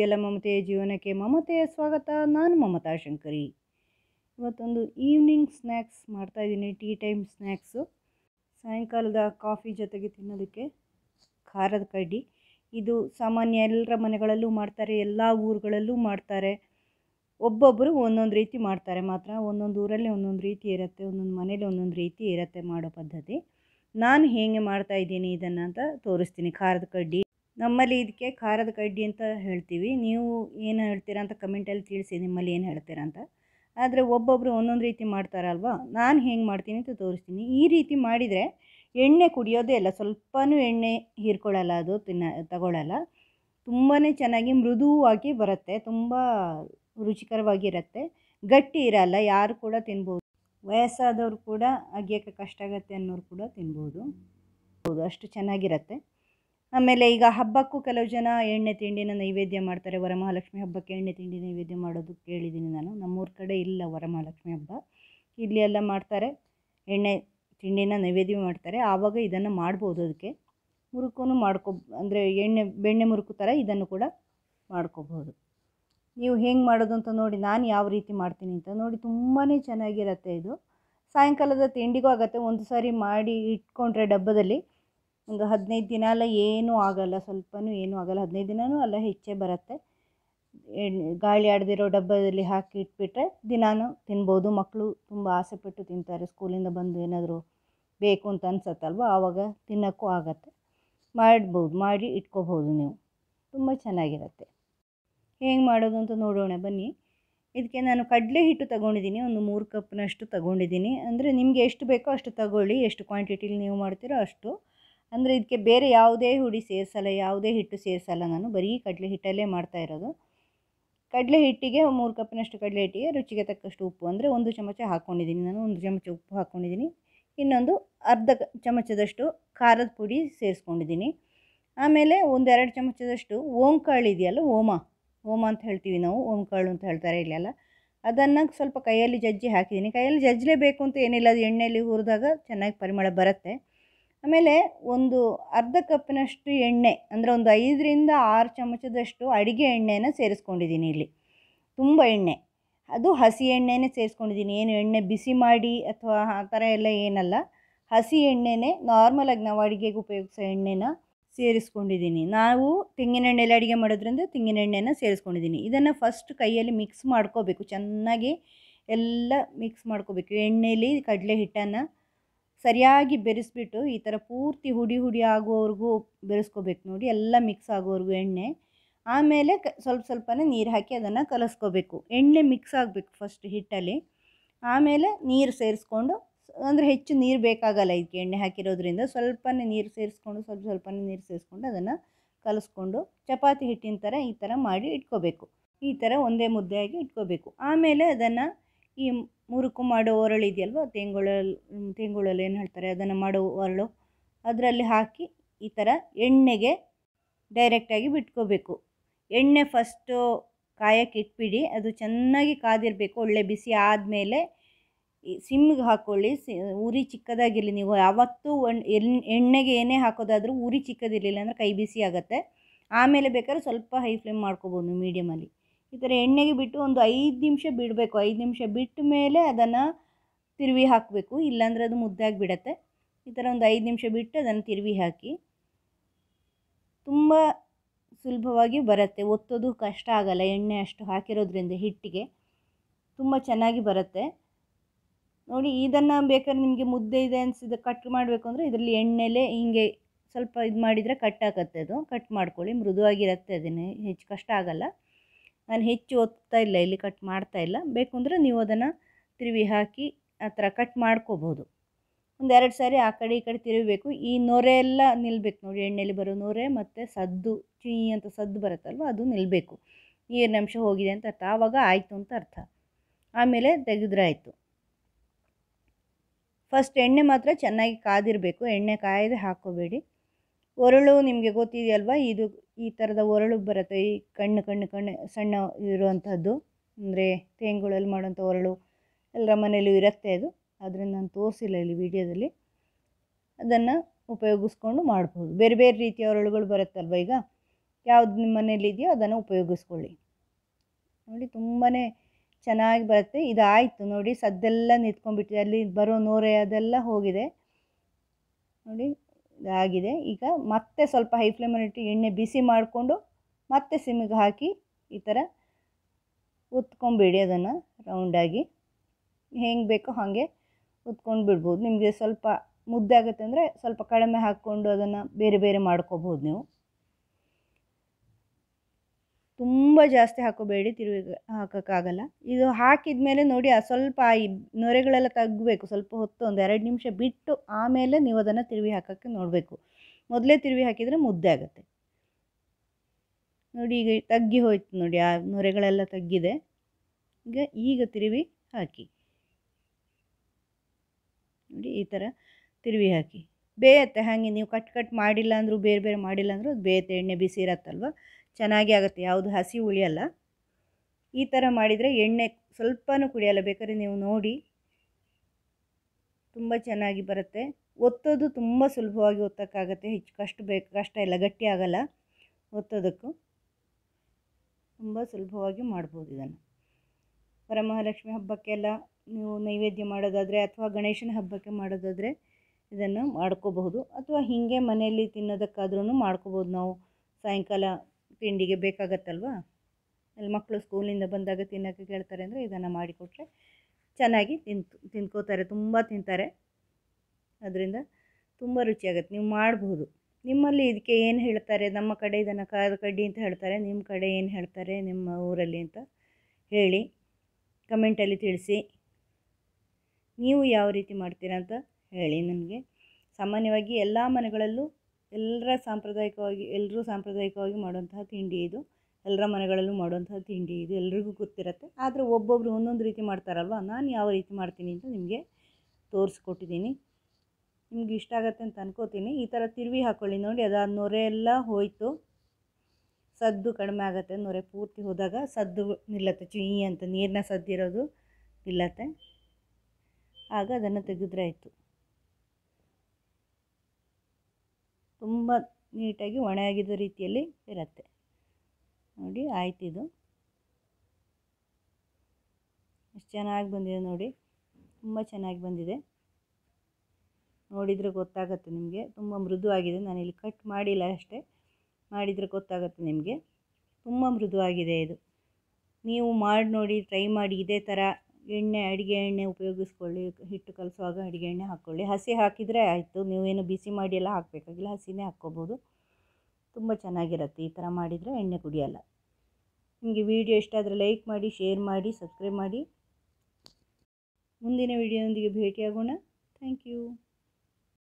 ನಿಮಗೆಲ್ಲ ಮಮತೆಯ ಜೀವನಕ್ಕೆ ಮಮತೆಯ ಸ್ವಾಗತ ನಾನು ಮಮತಾ ಶಂಕರಿ ಇವತ್ತೊಂದು ಈವ್ನಿಂಗ್ ಸ್ನ್ಯಾಕ್ಸ್ ಇದ್ದೀನಿ ಟೀ ಟೈಮ್ ಸ್ನ್ಯಾಕ್ಸು ಸಾಯಂಕಾಲದ ಕಾಫಿ ಜೊತೆಗೆ ತಿನ್ನೋದಕ್ಕೆ ಖಾರದ ಕಡ್ಡಿ ಇದು ಸಾಮಾನ್ಯ ಎಲ್ಲರ ಮನೆಗಳಲ್ಲೂ ಮಾಡ್ತಾರೆ ಎಲ್ಲ ಊರುಗಳಲ್ಲೂ ಮಾಡ್ತಾರೆ ಒಬ್ಬೊಬ್ಬರು ಒಂದೊಂದು ರೀತಿ ಮಾಡ್ತಾರೆ ಮಾತ್ರ ಒಂದೊಂದು ಊರಲ್ಲಿ ಒಂದೊಂದು ರೀತಿ ಇರುತ್ತೆ ಒಂದೊಂದು ಮನೇಲಿ ಒಂದೊಂದು ರೀತಿ ಇರುತ್ತೆ ಮಾಡೋ ಪದ್ಧತಿ ನಾನು ಹೇಗೆ ಮಾಡ್ತಾಯಿದ್ದೀನಿ ಇದನ್ನು ಅಂತ ತೋರಿಸ್ತೀನಿ ಖಾರದ ಕಡ್ಡಿ ನಮ್ಮಲ್ಲಿ ಇದಕ್ಕೆ ಖಾರದ ಕಡ್ಡಿ ಅಂತ ಹೇಳ್ತೀವಿ ನೀವು ಏನು ಹೇಳ್ತೀರಾ ಅಂತ ಕಮೆಂಟಲ್ಲಿ ತಿಳಿಸಿ ನಿಮ್ಮಲ್ಲಿ ಏನು ಹೇಳ್ತೀರಾ ಅಂತ ಆದರೆ ಒಬ್ಬೊಬ್ಬರು ಒಂದೊಂದು ರೀತಿ ಮಾಡ್ತಾರಲ್ವಾ ನಾನು ಹೆಂಗೆ ಮಾಡ್ತೀನಿ ಅಂತ ತೋರಿಸ್ತೀನಿ ಈ ರೀತಿ ಮಾಡಿದರೆ ಎಣ್ಣೆ ಕುಡಿಯೋದೇ ಇಲ್ಲ ಸ್ವಲ್ಪನೂ ಎಣ್ಣೆ ಹೀರ್ಕೊಳ್ಳಲ್ಲ ಅದು ತಿನ್ನ ತಗೊಳ್ಳಲ್ಲ ತುಂಬಾ ಚೆನ್ನಾಗಿ ಮೃದುವಾಗಿ ಬರುತ್ತೆ ತುಂಬ ರುಚಿಕರವಾಗಿರುತ್ತೆ ಗಟ್ಟಿ ಇರಲ್ಲ ಯಾರು ಕೂಡ ತಿನ್ಬೋದು ವಯಸ್ಸಾದವರು ಕೂಡ ಅಗಿಯೋಕ್ಕೆ ಕಷ್ಟ ಆಗುತ್ತೆ ಅನ್ನೋರು ಕೂಡ ತಿನ್ಬೋದು ಹೌದು ಅಷ್ಟು ಚೆನ್ನಾಗಿರುತ್ತೆ ಆಮೇಲೆ ಈಗ ಹಬ್ಬಕ್ಕೂ ಕೆಲವು ಜನ ಎಣ್ಣೆ ತಿಂಡಿನ ನೈವೇದ್ಯ ಮಾಡ್ತಾರೆ ವರಮಹಾಲಕ್ಷ್ಮಿ ಹಬ್ಬಕ್ಕೆ ಎಣ್ಣೆ ತಿಂಡಿ ನೈವೇದ್ಯ ಮಾಡೋದು ಕೇಳಿದ್ದೀನಿ ನಾನು ನಮ್ಮೂರ ಕಡೆ ಇಲ್ಲ ವರಮಹಾಲಕ್ಷ್ಮಿ ಹಬ್ಬ ಇಲ್ಲಿ ಎಲ್ಲ ಮಾಡ್ತಾರೆ ಎಣ್ಣೆ ತಿಂಡಿನ ನೈವೇದ್ಯ ಮಾಡ್ತಾರೆ ಆವಾಗ ಇದನ್ನು ಮಾಡ್ಬೋದು ಅದಕ್ಕೆ ಮುರುಕೂ ಮಾಡ್ಕೊ ಅಂದರೆ ಎಣ್ಣೆ ಬೆಣ್ಣೆ ಮುರುಕು ಥರ ಇದನ್ನು ಕೂಡ ಮಾಡ್ಕೋಬಹುದು ನೀವು ಹೆಂಗೆ ಮಾಡೋದು ಅಂತ ನೋಡಿ ನಾನು ಯಾವ ರೀತಿ ಮಾಡ್ತೀನಿ ಅಂತ ನೋಡಿ ತುಂಬಾ ಚೆನ್ನಾಗಿರತ್ತೆ ಇದು ಸಾಯಂಕಾಲದ ತಿಂಡಿಗೂ ಆಗುತ್ತೆ ಒಂದು ಸಾರಿ ಮಾಡಿ ಇಟ್ಕೊಂಡ್ರೆ ಡಬ್ಬದಲ್ಲಿ ಒಂದು ಹದಿನೈದು ದಿನ ಅಲ್ಲ ಏನೂ ಆಗಲ್ಲ ಸ್ವಲ್ಪನೂ ಏನೂ ಆಗಲ್ಲ ಹದಿನೈದು ದಿನವೂ ಅಲ್ಲ ಹೆಚ್ಚೇ ಬರುತ್ತೆ ಗಾಳಿ ಆಡದಿರೋ ಡಬ್ಬದಲ್ಲಿ ಹಾಕಿ ಇಟ್ಬಿಟ್ರೆ ದಿನಾನು ತಿನ್ಬೋದು ಮಕ್ಕಳು ತುಂಬ ಆಸೆಪಟ್ಟು ತಿಂತಾರೆ ಸ್ಕೂಲಿಂದ ಬಂದು ಏನಾದರೂ ಬೇಕು ಅಂತ ಅನ್ಸತ್ತಲ್ವ ಆವಾಗ ತಿನ್ನೋಕ್ಕೂ ಆಗತ್ತೆ ಮಾಡ್ಬೋದು ಮಾಡಿ ಇಟ್ಕೋಬೋದು ನೀವು ತುಂಬ ಚೆನ್ನಾಗಿರುತ್ತೆ ಹೇಗೆ ಮಾಡೋದು ಅಂತ ನೋಡೋಣ ಬನ್ನಿ ಇದಕ್ಕೆ ನಾನು ಕಡಲೆ ಹಿಟ್ಟು ತಗೊಂಡಿದ್ದೀನಿ ಒಂದು ಮೂರು ಕಪ್ನಷ್ಟು ತಗೊಂಡಿದ್ದೀನಿ ಅಂದರೆ ನಿಮಗೆ ಎಷ್ಟು ಬೇಕೋ ಅಷ್ಟು ತಗೊಳ್ಳಿ ಎಷ್ಟು ಕ್ವಾಂಟಿಟಿಲಿ ನೀವು ಮಾಡ್ತೀರೋ ಅಷ್ಟು ಅಂದರೆ ಇದಕ್ಕೆ ಬೇರೆ ಯಾವುದೇ ಹುಡಿ ಸೇರಿಸಲ್ಲ ಯಾವುದೇ ಹಿಟ್ಟು ಸೇರಿಸಲ್ಲ ನಾನು ಬರೀ ಕಡಲೆ ಹಿಟ್ಟಲ್ಲೇ ಮಾಡ್ತಾ ಇರೋದು ಕಡಲೆ ಹಿಟ್ಟಿಗೆ ಮೂರು ಕಪ್ಪಿನಷ್ಟು ಕಡಲೆ ಹಿಟ್ಟಿಗೆ ರುಚಿಗೆ ತಕ್ಕಷ್ಟು ಉಪ್ಪು ಅಂದರೆ ಒಂದು ಚಮಚ ಹಾಕ್ಕೊಂಡಿದ್ದೀನಿ ನಾನು ಒಂದು ಚಮಚ ಉಪ್ಪು ಹಾಕ್ಕೊಂಡಿದ್ದೀನಿ ಇನ್ನೊಂದು ಅರ್ಧ ಚಮಚದಷ್ಟು ಖಾರದ ಪುಡಿ ಸೇರಿಸ್ಕೊಂಡಿದ್ದೀನಿ ಆಮೇಲೆ ಒಂದೆರಡು ಚಮಚದಷ್ಟು ಓಂಕಾಳು ಇದೆಯಲ್ಲ ಓಮ ಓಮ ಅಂತ ಹೇಳ್ತೀವಿ ನಾವು ಓಂಕಾಳು ಅಂತ ಹೇಳ್ತಾರೆ ಇಲ್ಲೆಲ್ಲ ಅದನ್ನು ಸ್ವಲ್ಪ ಕೈಯಲ್ಲಿ ಜಜ್ಜಿ ಹಾಕಿದ್ದೀನಿ ಕೈಯಲ್ಲಿ ಜಜ್ಜಲೇಬೇಕು ಅಂತ ಏನಿಲ್ಲ ಅದು ಎಣ್ಣೆಯಲ್ಲಿ ಹುರಿದಾಗ ಚೆನ್ನಾಗಿ ಪರಿಮಳ ಬರುತ್ತೆ ಆಮೇಲೆ ಒಂದು ಅರ್ಧ ಕಪ್ಪಿನಷ್ಟು ಎಣ್ಣೆ ಅಂದರೆ ಒಂದು ಐದರಿಂದ ಆರು ಚಮಚದಷ್ಟು ಅಡುಗೆ ಎಣ್ಣೆನ ಸೇರಿಸ್ಕೊಂಡಿದ್ದೀನಿ ಇಲ್ಲಿ ತುಂಬ ಎಣ್ಣೆ ಅದು ಹಸಿ ಎಣ್ಣೆನೇ ಸೇರಿಸ್ಕೊಂಡಿದ್ದೀನಿ ಏನು ಎಣ್ಣೆ ಬಿಸಿ ಮಾಡಿ ಅಥವಾ ಆ ಥರ ಎಲ್ಲ ಏನಲ್ಲ ಹಸಿ ಎಣ್ಣೆನೇ ನಾರ್ಮಲಾಗಿ ನಾವು ಅಡುಗೆಗೆ ಉಪಯೋಗಿಸೋ ಎಣ್ಣೆನ ಸೇರಿಸ್ಕೊಂಡಿದ್ದೀನಿ ನಾವು ತೆಂಗಿನ ಎಣ್ಣೆಯಲ್ಲಿ ಅಡುಗೆ ಮಾಡೋದ್ರಿಂದ ತೆಂಗಿನ ಎಣ್ಣೆನ ಸೇರಿಸ್ಕೊಂಡಿದ್ದೀನಿ ಇದನ್ನು ಫಸ್ಟ್ ಕೈಯಲ್ಲಿ ಮಿಕ್ಸ್ ಮಾಡ್ಕೋಬೇಕು ಚೆನ್ನಾಗಿ ಎಲ್ಲ ಮಿಕ್ಸ್ ಮಾಡ್ಕೋಬೇಕು ಎಣ್ಣೆಯಲ್ಲಿ ಕಡಲೆ ಹಿಟ್ಟನ್ನು ಸರಿಯಾಗಿ ಬೆರೆಸ್ಬಿಟ್ಟು ಈ ಥರ ಪೂರ್ತಿ ಹುಡಿ ಹುಡಿ ಆಗೋವರೆಗೂ ಬೆರೆಸ್ಕೋಬೇಕು ನೋಡಿ ಎಲ್ಲ ಮಿಕ್ಸ್ ಆಗೋವರೆಗೂ ಎಣ್ಣೆ ಆಮೇಲೆ ಕ ಸ್ವಲ್ಪ ಸ್ವಲ್ಪನೇ ನೀರು ಹಾಕಿ ಅದನ್ನು ಕಲಸ್ಕೋಬೇಕು ಎಣ್ಣೆ ಮಿಕ್ಸ್ ಆಗಬೇಕು ಫಸ್ಟ್ ಹಿಟ್ಟಲ್ಲಿ ಆಮೇಲೆ ನೀರು ಸೇರಿಸ್ಕೊಂಡು ಅಂದರೆ ಹೆಚ್ಚು ನೀರು ಬೇಕಾಗಲ್ಲ ಇದಕ್ಕೆ ಎಣ್ಣೆ ಹಾಕಿರೋದ್ರಿಂದ ಸ್ವಲ್ಪನೇ ನೀರು ಸೇರಿಸ್ಕೊಂಡು ಸ್ವಲ್ಪ ಸ್ವಲ್ಪನೇ ನೀರು ಸೇರಿಸ್ಕೊಂಡು ಅದನ್ನು ಕಲಸ್ಕೊಂಡು ಚಪಾತಿ ಹಿಟ್ಟಿನ ಥರ ಈ ಥರ ಮಾಡಿ ಇಟ್ಕೋಬೇಕು ಈ ಥರ ಒಂದೇ ಮುದ್ದೆಯಾಗಿ ಇಟ್ಕೋಬೇಕು ಆಮೇಲೆ ಅದನ್ನು ಈ ಮುರುಕು ಮಾಡೋ ಒರಳು ಇದೆಯಲ್ವ ತೆಂಗುಳಲ್ಲಿ ತೆಂಗುಳಲ್ಲಿ ಏನು ಹೇಳ್ತಾರೆ ಅದನ್ನು ಮಾಡೋ ಒರಳು ಅದರಲ್ಲಿ ಹಾಕಿ ಈ ಥರ ಎಣ್ಣೆಗೆ ಡೈರೆಕ್ಟಾಗಿ ಬಿಟ್ಕೋಬೇಕು ಎಣ್ಣೆ ಫಸ್ಟು ಕಾಯಕ್ಕೆ ಇಟ್ಬಿಡಿ ಅದು ಚೆನ್ನಾಗಿ ಕಾದಿರಬೇಕು ಒಳ್ಳೆ ಬಿಸಿ ಆದಮೇಲೆ ಸಿಮ್ಗೆ ಹಾಕ್ಕೊಳ್ಳಿ ಸಿ ಉರಿ ಚಿಕ್ಕದಾಗಿರಲಿ ನೀವು ಯಾವತ್ತೂ ಎಣ್ಣೆಗೆ ಏನೇ ಹಾಕೋದಾದರೂ ಉರಿ ಚಿಕ್ಕದಿರಲಿಲ್ಲ ಅಂದರೆ ಕೈ ಬಿಸಿ ಆಗುತ್ತೆ ಆಮೇಲೆ ಬೇಕಾದ್ರೆ ಸ್ವಲ್ಪ ಹೈ ಫ್ಲೇಮ್ ಮಾಡ್ಕೋಬೋದು ಮೀಡಿಯಮಲ್ಲಿ ಈ ಥರ ಎಣ್ಣೆಗೆ ಬಿಟ್ಟು ಒಂದು ಐದು ನಿಮಿಷ ಬಿಡಬೇಕು ಐದು ನಿಮಿಷ ಬಿಟ್ಟ ಮೇಲೆ ಅದನ್ನು ತಿರುವಿ ಹಾಕಬೇಕು ಇಲ್ಲಾಂದರೆ ಅದು ಮುದ್ದಾಗಿ ಬಿಡತ್ತೆ ಈ ಥರ ಒಂದು ಐದು ನಿಮಿಷ ಬಿಟ್ಟು ಅದನ್ನು ತಿರುವಿ ಹಾಕಿ ತುಂಬ ಸುಲಭವಾಗಿ ಬರುತ್ತೆ ಒತ್ತೋದು ಕಷ್ಟ ಆಗಲ್ಲ ಎಣ್ಣೆ ಅಷ್ಟು ಹಾಕಿರೋದ್ರಿಂದ ಹಿಟ್ಟಿಗೆ ತುಂಬ ಚೆನ್ನಾಗಿ ಬರುತ್ತೆ ನೋಡಿ ಇದನ್ನು ಬೇಕಾದ್ರೆ ನಿಮಗೆ ಮುದ್ದೆ ಇದೆ ಅನಿಸಿದ ಕಟ್ ಮಾಡಬೇಕು ಅಂದರೆ ಇದರಲ್ಲಿ ಎಣ್ಣೆಲೆ ಹೀಗೆ ಸ್ವಲ್ಪ ಇದು ಮಾಡಿದರೆ ಕಟ್ ಹಾಕತ್ತೆ ಅದು ಕಟ್ ಮಾಡ್ಕೊಳ್ಳಿ ಮೃದುವಾಗಿರುತ್ತೆ ಅದನ್ನೇ ಹೆಚ್ಚು ಕಷ್ಟ ಆಗಲ್ಲ ನಾನು ಹೆಚ್ಚು ಒತ್ತಾ ಇಲ್ಲ ಇಲ್ಲಿ ಕಟ್ ಮಾಡ್ತಾ ಇಲ್ಲ ಬೇಕು ಅಂದರೆ ನೀವು ಅದನ್ನು ತಿರುವಿ ಹಾಕಿ ಆ ಥರ ಕಟ್ ಮಾಡ್ಕೋಬೋದು ಒಂದೆರಡು ಸಾರಿ ಆ ಕಡೆ ಈ ಕಡೆ ತಿರುಗಬೇಕು ಈ ನೊರೆ ಎಲ್ಲ ನಿಲ್ಲಬೇಕು ನೋಡಿ ಎಣ್ಣೆಯಲ್ಲಿ ಬರೋ ನೊರೆ ಮತ್ತು ಸದ್ದು ಚೀ ಅಂತ ಸದ್ದು ಬರುತ್ತಲ್ವ ಅದು ನಿಲ್ಲಬೇಕು ನೀರಿನ ಅಂಶ ಹೋಗಿದೆ ಅಂತ ಅರ್ಥ ಆವಾಗ ಆಯಿತು ಅಂತ ಅರ್ಥ ಆಮೇಲೆ ತೆಗೆದ್ರಾಯಿತು ಫಸ್ಟ್ ಎಣ್ಣೆ ಮಾತ್ರ ಚೆನ್ನಾಗಿ ಕಾದಿರಬೇಕು ಎಣ್ಣೆ ಕಾಯದೆ ಹಾಕೋಬೇಡಿ ಒರಳು ನಿಮಗೆ ಗೊತ್ತಿದೆಯಲ್ವ ಇದು ಈ ಥರದ ಒರಳು ಬರುತ್ತೆ ಈ ಕಣ್ಣು ಕಣ್ಣು ಕಣ್ಣು ಸಣ್ಣ ಇರುವಂಥದ್ದು ಅಂದರೆ ತೇಂಗುಳಲ್ಲಿ ಮಾಡೋಂಥ ಒರಳು ಎಲ್ಲರ ಮನೆಯಲ್ಲೂ ಇರುತ್ತೆ ಅದು ಆದರೆ ನಾನು ತೋರಿಸಿಲ್ಲ ಇಲ್ಲಿ ವಿಡಿಯೋದಲ್ಲಿ ಅದನ್ನು ಉಪಯೋಗಿಸ್ಕೊಂಡು ಮಾಡ್ಬೋದು ಬೇರೆ ಬೇರೆ ರೀತಿಯ ಒರಳುಗಳು ಬರುತ್ತಲ್ವ ಈಗ ಯಾವ್ದು ನಿಮ್ಮ ಇದೆಯೋ ಅದನ್ನು ಉಪಯೋಗಿಸ್ಕೊಳ್ಳಿ ನೋಡಿ ತುಂಬಾ ಚೆನ್ನಾಗಿ ಬರುತ್ತೆ ಇದಾಯಿತು ನೋಡಿ ಸದ್ದೆಲ್ಲ ನಿಂತ್ಕೊಂಡ್ಬಿಟ್ಟಿದೆ ಅಲ್ಲಿ ಬರೋ ನೋರೆ ಅದೆಲ್ಲ ಹೋಗಿದೆ ನೋಡಿ ಆಗಿದೆ ಈಗ ಮತ್ತೆ ಸ್ವಲ್ಪ ಹೈ ಫ್ಲೇಮಲ್ಲಿ ಇಟ್ಟು ಎಣ್ಣೆ ಬಿಸಿ ಮಾಡಿಕೊಂಡು ಮತ್ತೆ ಸಿಮ್ಮಿಗೆ ಹಾಕಿ ಈ ಥರ ಉತ್ಕೊಂಬಿಡಿ ಅದನ್ನು ರೌಂಡಾಗಿ ಹೆಂಗೆ ಬೇಕೋ ಹಾಗೆ ಉತ್ಕೊಂಡು ಬಿಡ್ಬೋದು ನಿಮಗೆ ಸ್ವಲ್ಪ ಮುದ್ದೆ ಆಗುತ್ತೆ ಅಂದರೆ ಸ್ವಲ್ಪ ಕಡಿಮೆ ಹಾಕ್ಕೊಂಡು ಅದನ್ನು ಬೇರೆ ಬೇರೆ ಮಾಡ್ಕೋಬೋದು ನೀವು ತುಂಬ ಜಾಸ್ತಿ ಹಾಕೋಬೇಡಿ ತಿರುವಿ ಹಾಕೋಕ್ಕಾಗಲ್ಲ ಇದು ಹಾಕಿದ ಮೇಲೆ ನೋಡಿ ಆ ಸ್ವಲ್ಪ ಈ ನೊರೆಗಳೆಲ್ಲ ತಗ್ಗಬೇಕು ಸ್ವಲ್ಪ ಹೊತ್ತು ಒಂದು ಎರಡು ನಿಮಿಷ ಬಿಟ್ಟು ಆಮೇಲೆ ನೀವು ಅದನ್ನು ತಿರುವಿ ಹಾಕೋಕ್ಕೆ ನೋಡಬೇಕು ಮೊದಲೇ ತಿರುವಿ ಹಾಕಿದರೆ ಮುದ್ದೆ ಆಗುತ್ತೆ ನೋಡಿ ಈಗ ತಗ್ಗಿ ಹೋಯ್ತು ನೋಡಿ ಆ ನೊರೆಗಳೆಲ್ಲ ತಗ್ಗಿದೆ ಈಗ ಈಗ ತಿರುವಿ ಹಾಕಿ ನೋಡಿ ಈ ಥರ ತಿರುವಿ ಹಾಕಿ ಬೇಯತ್ತೆ ಹಾಗೆ ನೀವು ಕಟ್ ಕಟ್ ಮಾಡಿಲ್ಲ ಅಂದರೂ ಬೇರೆ ಬೇರೆ ಮಾಡಿಲ್ಲ ಅಂದರೂ ಅದು ಬೇಯತ್ತೆ ಎಣ್ಣೆ ಬಿಸಿ ಇರತ್ತಲ್ವ ಚೆನ್ನಾಗಿ ಆಗುತ್ತೆ ಯಾವುದು ಹಸಿ ಉಳಿಯಲ್ಲ ಈ ಥರ ಮಾಡಿದರೆ ಎಣ್ಣೆ ಸ್ವಲ್ಪನೂ ಕುಡಿಯಲ್ಲ ಬೇಕಾದ್ರೆ ನೀವು ನೋಡಿ ತುಂಬ ಚೆನ್ನಾಗಿ ಬರುತ್ತೆ ಒತ್ತೋದು ತುಂಬ ಸುಲಭವಾಗಿ ಒತ್ತಕ್ಕಾಗತ್ತೆ ಹೆಚ್ಚು ಕಷ್ಟ ಬೇಕು ಕಷ್ಟ ಇಲ್ಲ ಗಟ್ಟಿ ಆಗಲ್ಲ ಒತ್ತೋದಕ್ಕೂ ತುಂಬ ಸುಲಭವಾಗಿ ಮಾಡ್ಬೋದು ಇದನ್ನು ವರಮಹಾಲಕ್ಷ್ಮಿ ಹಬ್ಬಕ್ಕೆಲ್ಲ ನೀವು ನೈವೇದ್ಯ ಮಾಡೋದಾದರೆ ಅಥವಾ ಗಣೇಶನ ಹಬ್ಬಕ್ಕೆ ಮಾಡೋದಾದರೆ ಇದನ್ನು ಮಾಡ್ಕೋಬಹುದು ಅಥವಾ ಹೀಗೆ ಮನೆಯಲ್ಲಿ ತಿನ್ನೋದಕ್ಕಾದ್ರೂ ಮಾಡ್ಕೋಬೋದು ನಾವು ಸಾಯಂಕಾಲ ತಿಂಡಿಗೆ ಬೇಕಾಗತ್ತಲ್ವಾ ಅಲ್ಲಿ ಮಕ್ಕಳು ಸ್ಕೂಲಿಂದ ಬಂದಾಗ ತಿನ್ನೋಕ್ಕೆ ಕೇಳ್ತಾರೆ ಅಂದರೆ ಇದನ್ನು ಮಾಡಿಕೊಟ್ರೆ ಚೆನ್ನಾಗಿ ತಿಂತು ತಿನ್ಕೋತಾರೆ ತುಂಬ ತಿಂತಾರೆ ಅದರಿಂದ ತುಂಬ ರುಚಿಯಾಗುತ್ತೆ ನೀವು ಮಾಡ್ಬೋದು ನಿಮ್ಮಲ್ಲಿ ಇದಕ್ಕೆ ಏನು ಹೇಳ್ತಾರೆ ನಮ್ಮ ಕಡೆ ಇದನ್ನು ಕಾದ ಕಡ್ಡಿ ಅಂತ ಹೇಳ್ತಾರೆ ನಿಮ್ಮ ಕಡೆ ಏನು ಹೇಳ್ತಾರೆ ನಿಮ್ಮ ಊರಲ್ಲಿ ಅಂತ ಹೇಳಿ ಕಮೆಂಟಲ್ಲಿ ತಿಳಿಸಿ ನೀವು ಯಾವ ರೀತಿ ಮಾಡ್ತೀರಾ ಅಂತ ಹೇಳಿ ನನಗೆ ಸಾಮಾನ್ಯವಾಗಿ ಎಲ್ಲ ಮನೆಗಳಲ್ಲೂ ಎಲ್ಲರ ಸಾಂಪ್ರದಾಯಿಕವಾಗಿ ಎಲ್ಲರೂ ಸಾಂಪ್ರದಾಯಿಕವಾಗಿ ಮಾಡುವಂತಹ ತಿಂಡಿ ಇದು ಎಲ್ಲರ ಮನೆಗಳಲ್ಲೂ ಮಾಡುವಂತಹ ತಿಂಡಿ ಇದು ಎಲ್ರಿಗೂ ಗೊತ್ತಿರುತ್ತೆ ಆದರೆ ಒಬ್ಬೊಬ್ಬರು ಒಂದೊಂದು ರೀತಿ ಮಾಡ್ತಾರಲ್ವ ನಾನು ಯಾವ ರೀತಿ ಮಾಡ್ತೀನಿ ಅಂತ ನಿಮಗೆ ತೋರಿಸ್ಕೊಟ್ಟಿದ್ದೀನಿ ನಿಮ್ಗೆ ಇಷ್ಟ ಆಗುತ್ತೆ ಅಂತ ಅನ್ಕೋತೀನಿ ಈ ಥರ ತಿರುವಿ ಹಾಕ್ಕೊಳ್ಳಿ ನೋಡಿ ಅದು ನೊರೆ ಎಲ್ಲ ಹೋಯಿತು ಸದ್ದು ಕಡಿಮೆ ಆಗುತ್ತೆ ನೊರೆ ಪೂರ್ತಿ ಹೋದಾಗ ಸದ್ದು ನಿಲ್ಲತ್ತೆ ಚುಯಿ ಅಂತ ನೀರನ್ನ ಸದ್ದಿರೋದು ನಿಲ್ಲತ್ತೆ ಆಗ ಅದನ್ನು ತೆಗೆದ್ರೆ ಆಯಿತು ತುಂಬ ನೀಟಾಗಿ ಒಣಗಿದ ರೀತಿಯಲ್ಲಿ ಇರುತ್ತೆ ನೋಡಿ ಆಯ್ತಿದು ಎಷ್ಟು ಚೆನ್ನಾಗಿ ಬಂದಿದೆ ನೋಡಿ ತುಂಬ ಚೆನ್ನಾಗಿ ಬಂದಿದೆ ನೋಡಿದರೆ ಗೊತ್ತಾಗುತ್ತೆ ನಿಮಗೆ ತುಂಬ ಮೃದುವಾಗಿದೆ ನಾನಿಲ್ಲಿ ಕಟ್ ಮಾಡಿಲ್ಲ ಅಷ್ಟೇ ಮಾಡಿದರೆ ಗೊತ್ತಾಗುತ್ತೆ ನಿಮಗೆ ತುಂಬ ಮೃದುವಾಗಿದೆ ಇದು ನೀವು ಮಾಡಿ ನೋಡಿ ಟ್ರೈ ಮಾಡಿ ಇದೇ ಥರ ಎಣ್ಣೆ ಅಡುಗೆ ಎಣ್ಣೆ ಉಪಯೋಗಿಸ್ಕೊಳ್ಳಿ ಹಿಟ್ಟು ಕಲಸುವಾಗ ಅಡುಗೆ ಎಣ್ಣೆ ಹಾಕ್ಕೊಳ್ಳಿ ಹಸಿ ಹಾಕಿದರೆ ಆಯಿತು ನೀವೇನು ಬಿಸಿ ಮಾಡಿ ಎಲ್ಲ ಹಾಕಬೇಕಾಗಿಲ್ಲ ಹಸಿನೇ ಹಾಕ್ಕೋಬೋದು ತುಂಬ ಚೆನ್ನಾಗಿರುತ್ತೆ ಈ ಥರ ಮಾಡಿದರೆ ಎಣ್ಣೆ ಕುಡಿಯೋಲ್ಲ ನಿಮಗೆ ವಿಡಿಯೋ ಇಷ್ಟ ಆದರೆ ಲೈಕ್ ಮಾಡಿ ಶೇರ್ ಮಾಡಿ ಸಬ್ಸ್ಕ್ರೈಬ್ ಮಾಡಿ ಮುಂದಿನ ವಿಡಿಯೋದೊಂದಿಗೆ ಭೇಟಿಯಾಗೋಣ ಥ್ಯಾಂಕ್ ಯು